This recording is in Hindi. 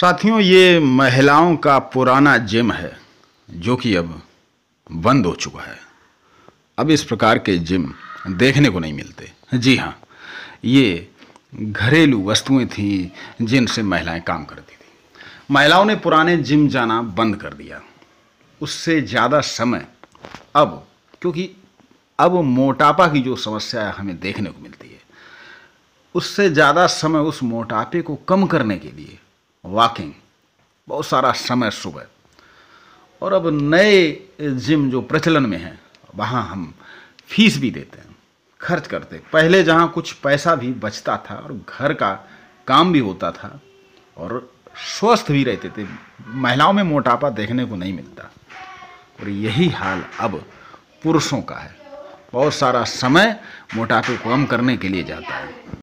साथियों ये महिलाओं का पुराना जिम है जो कि अब बंद हो चुका है अब इस प्रकार के जिम देखने को नहीं मिलते जी हाँ ये घरेलू वस्तुएं थीं जिनसे महिलाएं काम करती थीं महिलाओं ने पुराने जिम जाना बंद कर दिया उससे ज़्यादा समय अब क्योंकि अब मोटापा की जो समस्या है हमें देखने को मिलती है उससे ज़्यादा समय उस मोटापे को कम करने के लिए वॉकिंग बहुत सारा समय सुबह और अब नए जिम जो प्रचलन में हैं वहाँ हम फीस भी देते हैं खर्च करते पहले जहाँ कुछ पैसा भी बचता था और घर का काम भी होता था और स्वस्थ भी रहते थे महिलाओं में मोटापा देखने को नहीं मिलता और यही हाल अब पुरुषों का है बहुत सारा समय मोटापे को कम करने के लिए जाता है